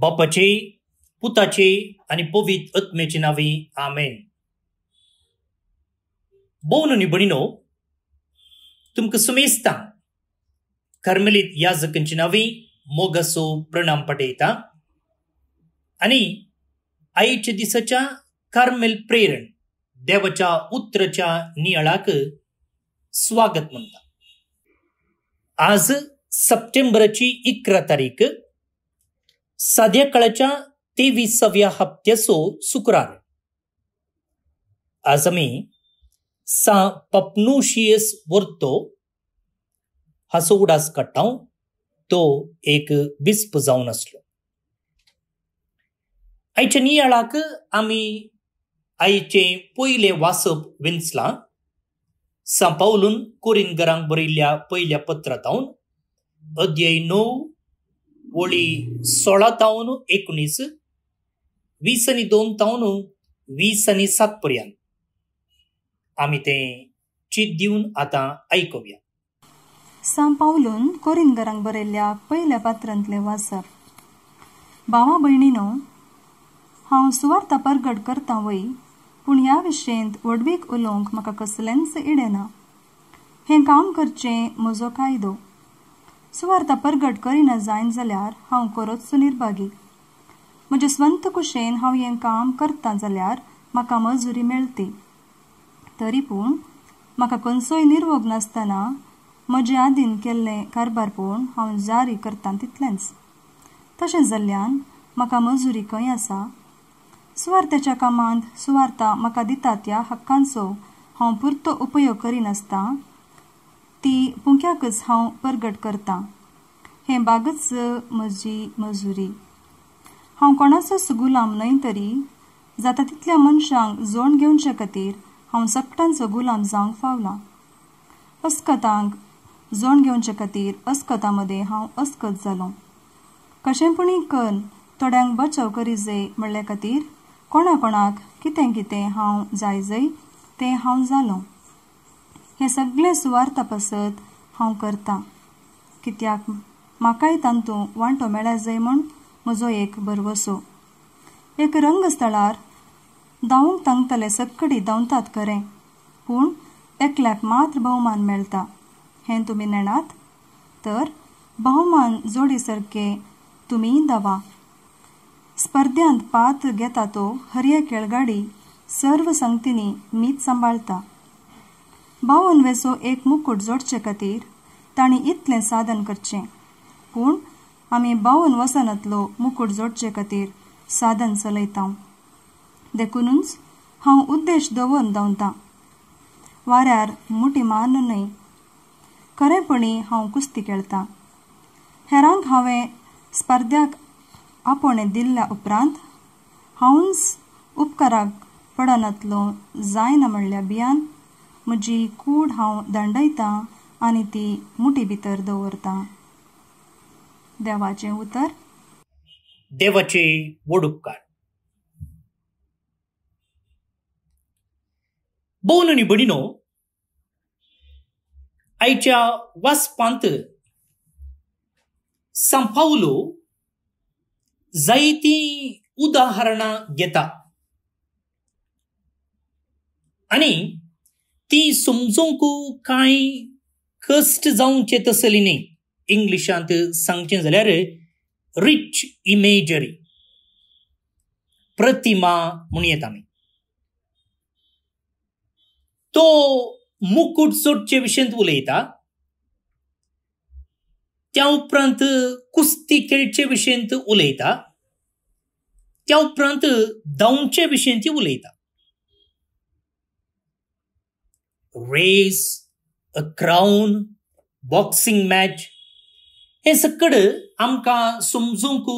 बापाची पुताची आणि पवित आत्म्याची नावी आमेन बोन आणि भणिनो तुमकां सुमेस्ता कर्मलीत याजकांची नावी मोगसो प्रणाम पटेता, आणि आईच्या दिसाच्या कार्मेल प्रेरण देवाच्या उतरच्या नियाळाक स्वागत म्हणता आज सप्टेंबरची इकरा तारीख साध्याकाळच्या तेविसाव्या हप्त्याचो शुक्रार आज आमी सा पपनुशियस वर्तो हाचो उडास काडटा तो एक बिस्प जावन आसलो आयच्या नियाळाक आमी आयचें पयलें वासब विंचलां सांपावलून कोरिनगरांक बरयिल्ल्या पयल्या पत्रांत अध्याय णव ओळी सोळा तावन एकोणीस वीस आणि दोन तावून वीस आणि सात पर्यंत आम्ही ते चीत देऊन आता ऐकूया सां पावलून कोरिंगरांक बरयल्ल्या पयल्या पात्रांतले वाचप भावा भयणीनो हांव सुवार्थ परगट करता वय पूण ह्या विशयेंत वडवीक उलोवंक म्हाका कसलेंच इडेना हें काम करचें म्हजो कायदो परगट करिना जायन जाल्यार हांव खरोच सुनिर्भागी म्हजे स्वंत कुशेन हांव हें काम करता जाल्यार म्हाका मजुरी मेळटी तरी पूण म्हाका खंयचोय निर्वोग नासतना म्हजे आदीन केल्ले कारभार पळोवन हांव जारी करतां तितलेंच तशें जाल्ल्यान म्हाका मजुरी खंय आसा सुवार्थाच्या कामांत सुवार्था म्हाका दिता त्या हक्कांचो हांव पुरतो उपयोग करिनासतां ती पुक्याकच हांव परगट करता हें बागच म्हजी मजुरी हांव कोणाचो सुगुलाम न्हय तरी जाता तितल्या मनशांक जोण घेवचे खातीर हांव सपटांचो गुलाम जावंक फावलां अस्कतांक जोण घेवचे खातीर अस्कता मदें हांव अस्कत जालों कशेंपणी कन थोड्यांक बचाव करी जे म्हणल्या खातीर कोणा कोणाक कितें कितें हांव जाय ते तें हांव जालों हे सगळे सुवार तपासत हांव करतां कित्याक म्हाकाय तांतूं वांटो मेळ्यार जाय म्हूण म्हजो एक बरवसो एक रंगस्थळार धांवूंक तांगतले सक्कडी धांवतात खरें पूण एकल्याक मात्र भोवमान मेळटा हें तुमी नेणात तर भोवमान जोडी सारके तुम्ही धावा स्पर्ध्यांत पात घेता तो हरये खेळगाडी सर्व संगतींनी मीच सांबाळता बावन एक मुकूट जोडचे खातीर ताणी इतलें साधन करचे पूण आम्ही बावन वसनांतलो मुकूट जोडचे खातीर साधन चलयता देखूनच हांव उद्देश दवरून धांवतां वाऱ्यार मुठी मान न्हय खरेपणी हांव कुस्ती खेळतां हेरांक हांवें स्पर्ध्याक आपोणें दिल्ल्या उपरांत हांवच उपकाराक पडनातलो जायना म्हणल्या भियान म्हजी कूड हांव दंडयतां आनी ती मुठी भितर दवरतां देवाचें उतर देवाचे व्हड उपकार भोवन आनी भडिनो आयच्या वासपांत सांपावलो जायतीं उदाहरणां घेता आनी ती समजोंक कांय कश्ट जावचे तसली न्ही इंग्लिशांत सांगचें जाल्यार रिच इमेजरी प्रतिमा म्हणू येत आमी तो मुकुट सोडचे विशयंत उलयता त्या उपरांत कुस्ती खेळचे विशयंत उलयता त्या उपरांत धांवचे विशयंत उलयता race a crown boxing match हे सगळं आमकां समजूंकू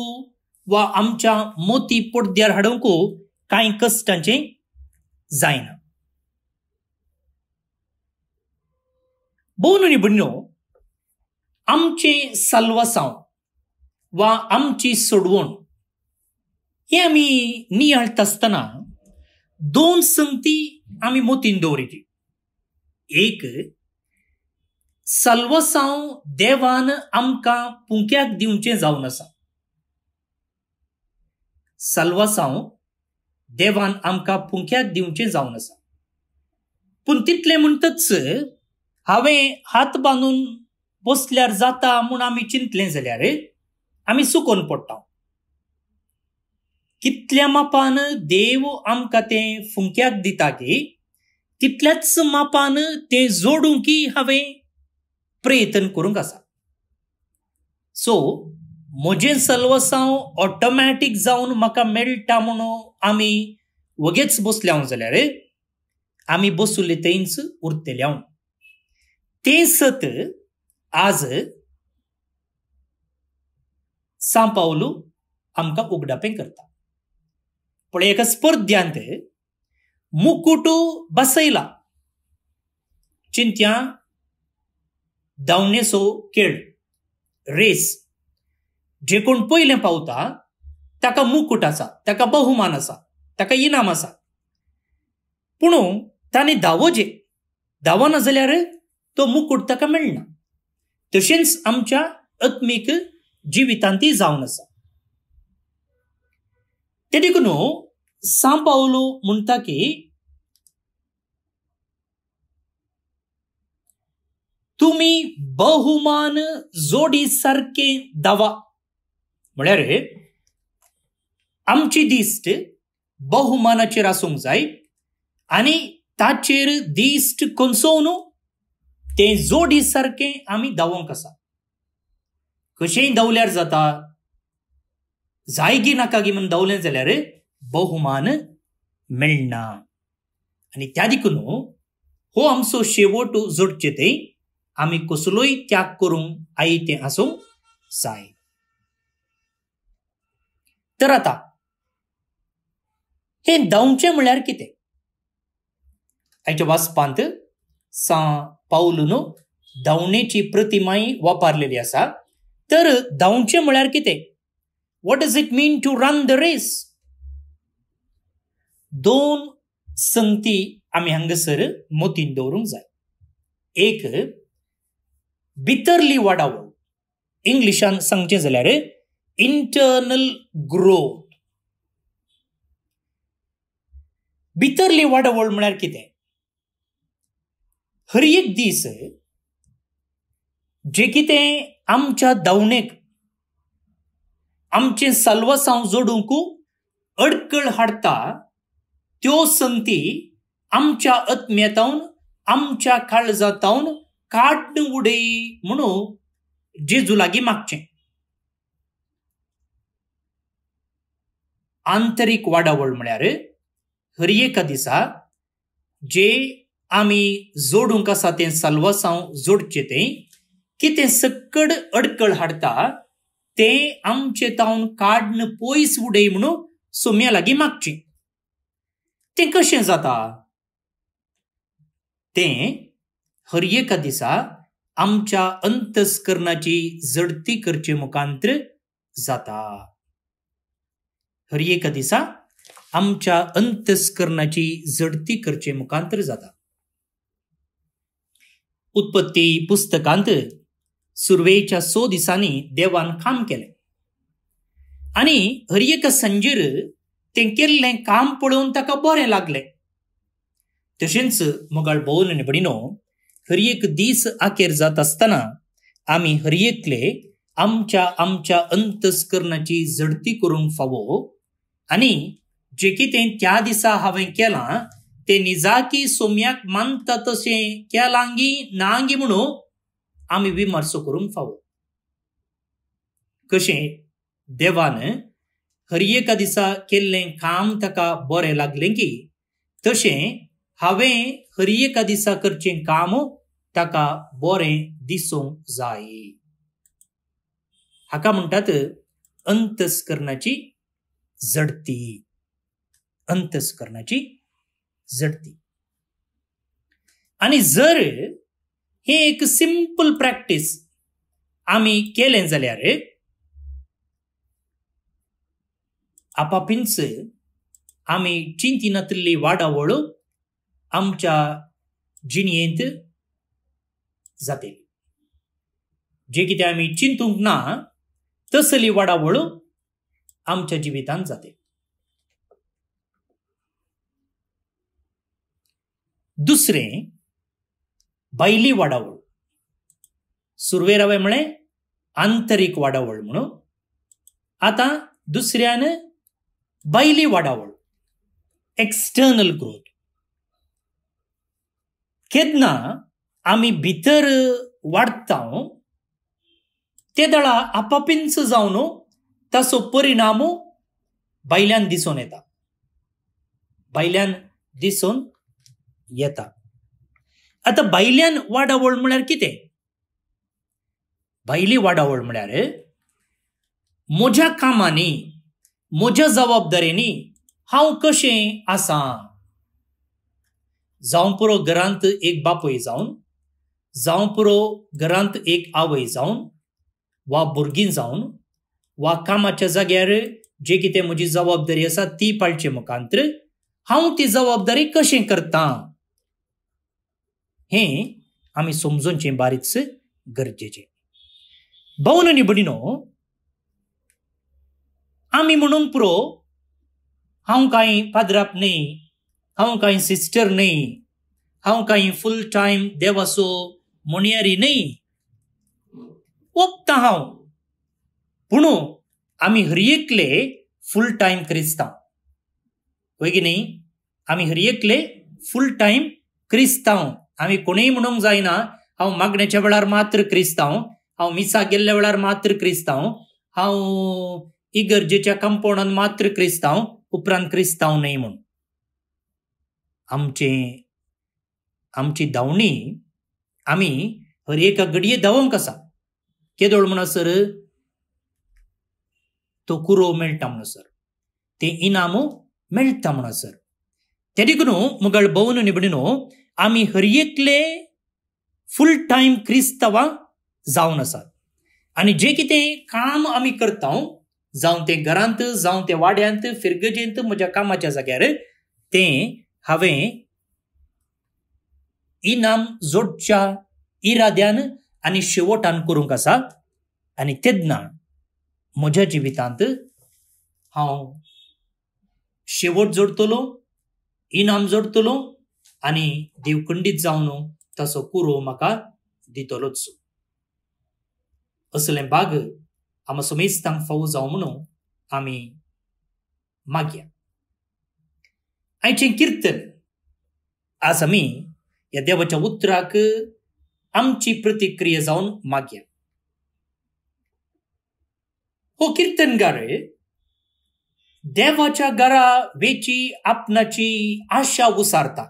वा आमच्या मोती पोड्यार हाडूंकू कांय कष्टांचे जायना भोवन आनी आमचे आमचें वा आमची सोडवण हे आमी नियाळत आसतना दोन संगती आमी मोतीन दवरिल्ली एक सल्वसांव देवान आमकां पुंक्याक दिवचे जावन आसा साल्वसांव देवान आमकां पुंक्याक दिवचे जावन आसा पूण तितले म्हणटच हांवें हात बांदून बसल्यार जाता म्हूण आमी चिंतले जाल्यार आमी सुकोन पडटा कितल्या मापान देव आमकां तें फुंक्याक दिता की तितल्याच मापान ते जोडूंकी की हांवें प्रयत्न करूंक आसा सो म्हजें सल्वसांव ऑटोमॅटीक जावन म्हाका मेळटा म्हणून आमी वगेच बसल्या जाल्यार आमी बसुल्ले थंयच उरतल्याव ते सत आज सांपावलू आमकां उगडापें करता पण एका स्पर्ध्यांत मुकुटू बसैला चिंत्या धावणेसो खेळ रेस जे कोण पहिले पावता ताका मुकुट आसा ताका बहुमान आसा ताका इनाम आसा पूण ताणें दावो ना जाल्यार तो मुकुट ताका मेळना तशेंच आमच्या आत्मीक जिवितांत ती जावन आसा ते देखून सांपावलो म्हणटा की तुम्ही बहुमान जोडी सारखे दावा म्हळ्यार आमची दिस्ट बहुमानाचेर आसूंक जाय आणि ताचेर दिस्ट कोनसो ते जोडी सारखे आम्ही धांवंक आसा कशेंय दवल्यार जाता जायगी नाका गी म्हणून जाल्यार बहुमान मेळना आणि त्या देखून हो आमचो शेवट जोडचे ते आम्ही कसलोय त्याग करू आई ते असू जाय तर आता हे धावचें म्हळ्यार कितें आयच्या वासपांत सा पाऊल न्हू दावणेची प्रतिमाय वापरलेली असा तर धावचें म्हळ्यार कितें what is it mean to run the race दोन संती आम्ही हंगसर मोतीन दवरूंक जाय एक भितरली वाडावं इंग्लिशान सांगचे जाल्यार इंटर्नल ग्रोथ भितरली वाडवळ म्हळ्यार कितें हर एक दीस जे कितें आमच्या दवणेक आमचे साल्वासांव जोडूंक अडकळ हाडटा त्यो संती आमच्या आत्म्यतावन आमच्या काळजातावन काडण उडई म्हणून जेजू लागी मागचे आंतरिक वाडावळ म्हळ्यार हर एका दिसा जे आमी जोडूंक आसा तें सल्वसांव जोडचें तें कितें सक्कड अडकळ हाड़ता ते आमचे तावन काडन पयस उडय म्हणून सोम्या लागीं मागचें तें कशें जाता तें हर एका दिसा आमच्या अंतस्करणाची जडती करचे मुखांतर जाता हर एका दिसा आमच्या अंतस्करणाची जडती करचे मुखांतर जाता उत्पत्ती पुस्तकांत सुरवेच्या सो दिसांनी देवान काम केलें आनी हर एका संजेर तें केल्लें काम पळोवन ताका बरें लागलें तशेंच मोगाळ भोवन आनी बडिनो एक दीस आखेर जात असताना आम्ही हरियेकले आमच्या आमच्या अंतस्करणाची झडती करून फावो आणि जे ते त्या दिसा हांवें केला ते निजाकी सोम्याक मानता तशें केलांगी नांगी म्हणू आम्ही विमर्श करूंक फावो कशें देवान हर एका दिसा केल्लें काम ताका बरे लागले की तशें हांवें हर एका दिसा करचें काम ताका बरें दिसूंक जाय हाका म्हणटात अंतस्करणाची जडती अंतस्करणाची जडती आनी जर हे एक सिंपल प्रॅक्टीस आमी केलें जाल्यार आपापिंच आमी वाडा वाडावळ आमच्या जिनयेंत जाते जे कितें आमी चिंतूंक ना तसली वडावळ आमच्या जिवितांत जाते दुसरें बायली वाडावळ सुरवे हांवें म्हळें आंतरीक वाडावळ म्हणून आतां दुसऱ्यान बायली वाडावळ एक्सटर्नल ग्रोथ केदना आम्ही भितर वाढता ते दळा आपापिंच जावन ताचो परिणाम भायल्यान दिसून येता भायल्यान दिसून येता आता भायल्यान वाडावळ म्हळ्यार कितें भायली वाडावळ म्हळ्यार म्हज्या कामांनी म्हज्या जबाबदारेंनी हांव कशें आसां जावं पुरो घरांत एक बापूय जावन जावं पुरो घरांत एक आवय जाऊन वा भुरगीं जावन वा कामाच्या जाग्यार जे कितें म्हजी जबाबदारी आसा ती पाळचे मुखांत्र हांव ती जबाबदारी कशें करता हें आमी समजूनचें बारीकस गरजेचें भोवन आनी भडिनो आमी म्हणून पुरो हांव कांय पाद्राप न्ही काही सिस्टर नाही हांव काही फूल टायम देवासो असो न्हय न्ही ओपता हांव पूण आमी हरियेकले फूल टायम क्रिस्तांव होय की न्ही आमी हरियेकले फूल टायम क्रिस्तांव आमी कोणीय म्हणूंक जायना हांव मागण्याच्या वेळार मात्र क्रिस्तांव हांव मिसा गेल्ल्या वेळार मात्र क्रिस्तांव हांव इगर्जेच्या कंपोनंट मात्र क्रिस्तांव उपरांत क्रिस्तांव न्हय म्हणून आमचे आमची धांवणी आम्ही हर एका घडये धांवंक असा केदोळ म्हणसर तो कुरो मेळटा म्हणसर ते इनाम मेळटा म्हणसर ते देखून मुगळ भोवन निबडिनो आम्ही हर एकले फूल टायम क्रिस्तवां जावन आसात आनी जे कितें काम आमी करता जावं तें घरांत जावं ते वाड्यांत फिरगजेंत म्हज्या कामाच्या जाग्यार तें हांवें इनाम जोडच्या इराद्यान आनी शेवटान करूंक आसात आनी तेदना म्हज्या जिवितांत हांव शेवट जोडतलो इनाम जोडतलो आनी देवखंडीत जावं तसो पुरो म्हाका दितलोच असले बाग आमच्या समेस्तांक फावो जावं म्हणून आमी मागया कीर्तन आज आमी ह्या देवाच्या उतराक आमची प्रतिक्रिया जावन मागया हो किर्तनगार देवाच्या घरा वेची आपणाची आशा उसारता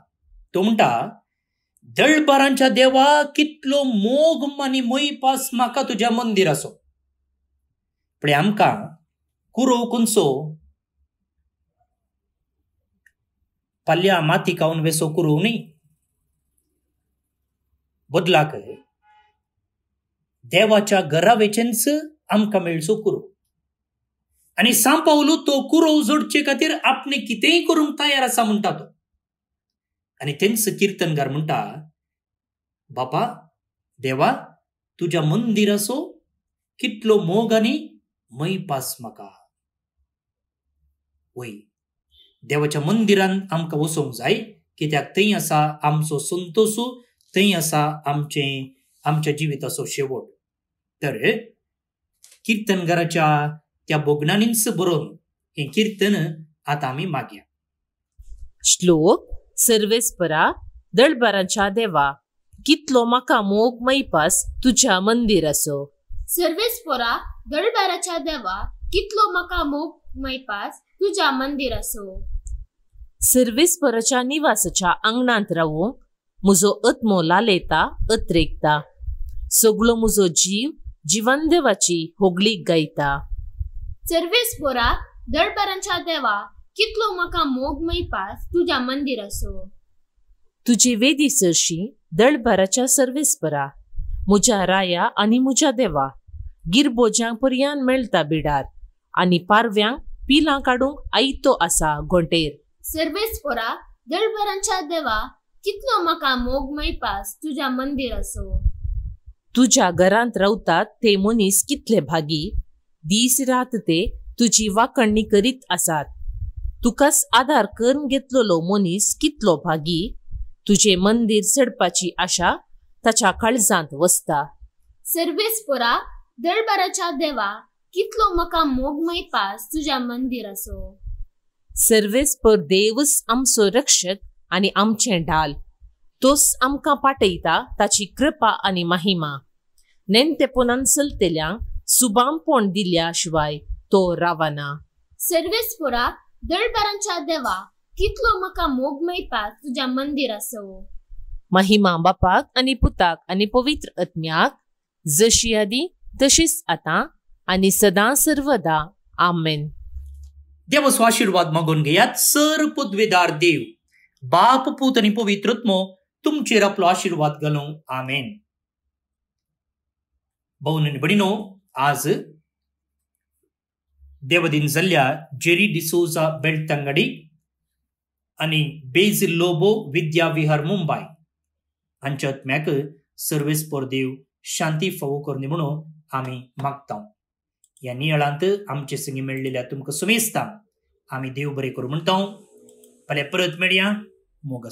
तो म्हणटा दळबारांच्या देवा कितलो मोग आनी मोईपास म्हाका तुज्या मंदिराचो पण आमकां कुरो कुंचो పల్యామాతి वेसो वे सोकुरूनी बदला बदलाक देवाच्या घरावेचेंच आमकां मेळचो कुरो आनी सां तो कुरो जोडचे खातीर आपणे कितेंय करूंक तयार आसा म्हणटा तो आनी तेंच किर्तनकार म्हणटा बापा देवा तुज्या मंदिराचो कितलो मोग आनी मैपास म्हाका देवाच्या मंदिरान आमकां वचूंक जाय कित्याक थंय आसा आमचो संतोसू थंय आसा आमचे आमच्या जिविताचो शेवट तर किर्तनकाराच्या त्या बोगणांनीच बरोवन हे कीर्तन आता आमी मागया श्लोक सर्वेस्परा दळबाराच्या देवा कितलो म्हाका मोग मैपास मंदिर असो सर्वेस्परा दळबाराच्या देवा कितलो म्हाका मोग मैपास मंदिर असो निवासच्या నివాసచ राहू ముజో అత్మోలా लेता అత్రేక్తా सगळो मुजो जीव जिवन देवाची होगलीक गायता सर्वेस बोरा देवा कितलो म्हाका मोग मैपास मंदिर असो तुजी वेदी सरशी दळबराच्या सर्वेस परा म्हज्या राया आणि म्हज्या देवा गिरबोज्या पर्यान मेळता बिडार आणि पारव्यांक पिलां काडूंक आयतो आसा घोंटेर पोरा दळभरांच्या देवा कितलो मका मोगमय पास तुझ्या मंदिर असो तुझ्या घरांत रावतात ते मनीस कितले भागी दीस रात ते तुझी वाकणणी करीत आसात तुकास आधार करून घेतलेलो मनीस कितलो भागी तुझे मंदिर सडपाची आशा ताच्या काळजांत वसता सर्वेस्पोरा दळबाराच्या देवा कितलो मका मोगमय पास तुझ्या मंदिर असो सर्वेस पर देवस आमचो रक्षक आनी आमचें ढाल तोस आमकां पाठयता ताची कृपा आणि महिमा नेंतेपणान चलतेल्यांक सुबामपण दिल्या शिवाय तो रावना सर्वेस पुरा दळबारांच्या देवा कितलो म्हाका मोग मेळपाक तुज्या मंदिर आसवो महिमा बापाक आणि पुताक आणि पवित्र आत्म्याक जशी आदी तशीच आता आणि सदां सर्वदा आमेन देव स्वाशीर्वाद मागून घेयात सर पदवीदार देव बाप पूत आणि पवित्र आत्मा तुमचेर आपलो आशीर्वाद घालूं आमेन बहुन आणि आज देवदिन जल्या जेरी डिसोजा बेल्टंगडी आणि बेज लोबो विद्या विहार मुंबय हांच्या आत्म्याक सर्वेस्पर देव शांती फावो करणे म्हणून आम्ही मागता या नियळांत आमचे संगी मेळिल्ल्या तुमकां सुमेस्ता आमी देव बरे करू म्हणतो पल्या परत मेळया मोग